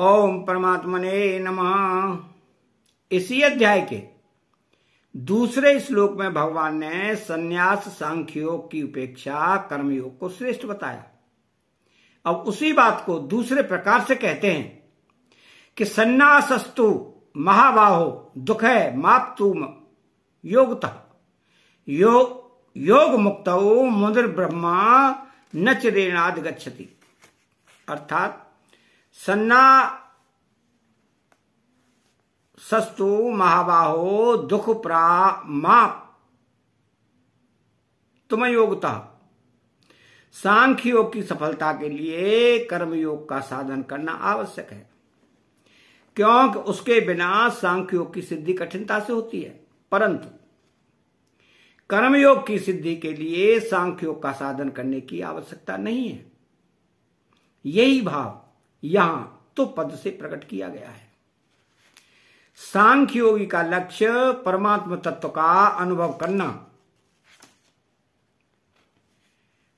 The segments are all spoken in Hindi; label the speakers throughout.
Speaker 1: ओम परमात्मने नमः इसी अध्याय के दूसरे श्लोक में भगवान ने सन्यास सांख्योग की उपेक्षा कर्मयोग को श्रेष्ठ बताया अब उसी बात को दूसरे प्रकार से कहते हैं कि संन्यासस्तु महाबाहो दुख है माप तुम योगता यो, योग मुक्त मुद्र ब्रह्मा न रेणाद गच्छति अर्थात सन्ना सस्तु महाबाहो दुख प्रा मा तुम योगता सांख्य योग की सफलता के लिए कर्म योग का साधन करना आवश्यक है क्योंकि उसके बिना सांख्य योग की सिद्धि कठिनता से होती है परंतु कर्मयोग की सिद्धि के लिए सांख्य योग का साधन करने की आवश्यकता नहीं है यही भाव यहां तो पद से प्रकट किया गया है सांख्य योगी का लक्ष्य परमात्म तत्व का अनुभव करना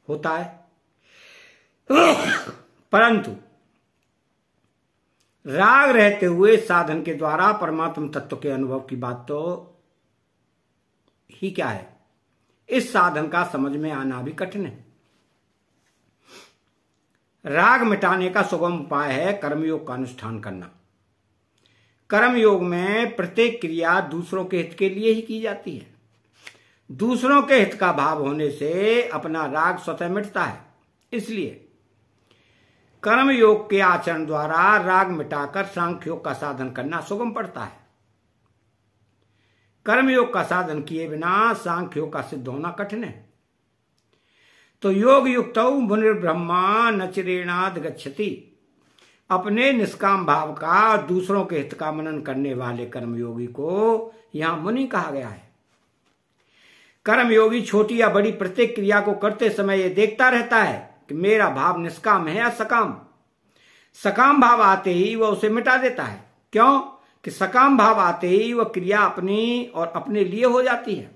Speaker 1: होता है परंतु राग रहते हुए साधन के द्वारा परमात्म तत्व के अनुभव की बात तो ही क्या है इस साधन का समझ में आना भी कठिन है राग मिटाने का सुगम उपाय है कर्मयोग का अनुष्ठान करना कर्मयोग में प्रत्येक क्रिया दूसरों के हित के लिए ही की जाती है दूसरों के हित का भाव होने से अपना राग स्वतः मिटता है इसलिए कर्म योग के आचरण द्वारा राग मिटाकर सांख्य योग का साधन करना सुगम पड़ता है कर्म योग का साधन किए बिना सांख्य योग का सिद्ध होना कठिन है तो योग युक्त मुनिर्ब्रह्मा नचरेणाद गति अपने निष्काम भाव का दूसरों के हित का मनन करने वाले कर्मयोगी को यहां मुनि कहा गया है कर्मयोगी छोटी या बड़ी प्रत्येक क्रिया को करते समय यह देखता रहता है कि मेरा भाव निष्काम है या सकाम सकाम भाव आते ही वह उसे मिटा देता है क्यों कि सकाम भाव आते ही वह क्रिया अपनी और अपने लिए हो जाती है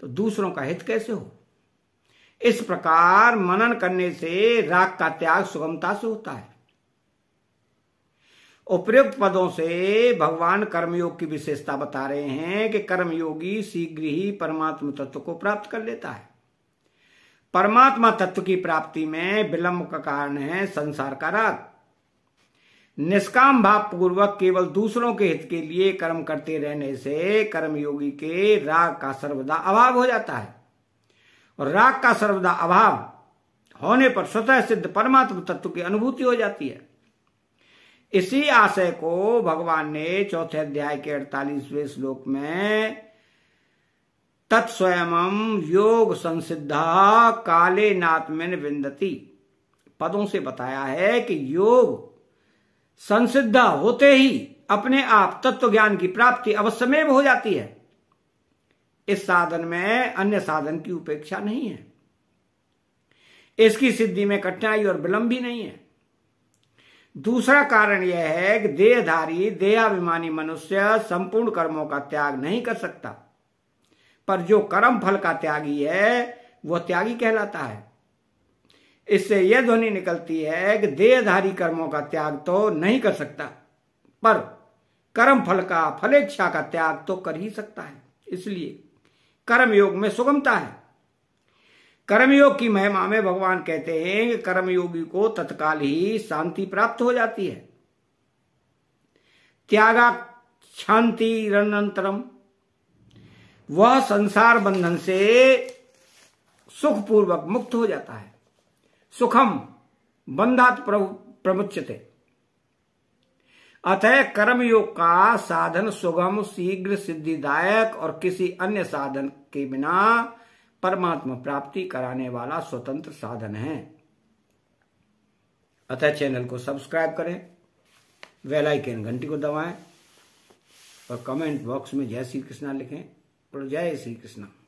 Speaker 1: तो दूसरों का हित कैसे हो इस प्रकार मनन करने से राग का त्याग सुगमता से होता है उपयुक्त पदों से भगवान कर्मयोग की विशेषता बता रहे हैं कि कर्मयोगी शीघ्र ही परमात्म तत्व को प्राप्त कर लेता है परमात्मा तत्व की प्राप्ति में विलंब का कारण है संसार का राग निष्काम भाव पूर्वक केवल दूसरों के हित के लिए कर्म करते रहने से कर्मयोगी के राग का सर्वदा अभाव हो जाता है और राग का सर्वदा अभाव होने पर स्वतः सिद्ध परमात्म तत्व की अनुभूति हो जाती है इसी आशय को भगवान ने चौथे अध्याय के अड़तालीसवें श्लोक में तत्स्वयम योग संसिद्धा काले नात्मन विंदती पदों से बताया है कि योग संसिद्ध होते ही अपने आप तत्व ज्ञान की प्राप्ति अवश्यमेव हो जाती है इस साधन में अन्य साधन की उपेक्षा नहीं है इसकी सिद्धि में कठिनाई और विलंब भी नहीं है दूसरा कारण यह है कि देहधारी देहाभिमानी मनुष्य संपूर्ण कर्मों का त्याग नहीं कर सकता पर जो कर्म फल का त्यागी है वह त्यागी कहलाता है इससे यह ध्वनि निकलती है कि देहधारी कर्मों का त्याग तो नहीं कर सकता पर कर्म फल का फलेच्छा का त्याग तो कर ही सकता है इसलिए कर्म योग में सुगमता है कर्मयोग की महिमा में भगवान कहते हैं कि कर्मयोगी को तत्काल ही शांति प्राप्त हो जाती है त्यागा शांति रनंतरम वह संसार बंधन से सुखपूर्वक मुक्त हो जाता है सुखम बंधात प्रमुचते अतः कर्मयोग का साधन सुगम शीघ्र सिद्धिदायक और किसी अन्य साधन के बिना परमात्मा प्राप्ति कराने वाला स्वतंत्र साधन है अतः चैनल को सब्सक्राइब करें वेल आइकन घंटी को दबाएं और कमेंट बॉक्स में जय श्री कृष्णा लिखें और जय श्री कृष्णा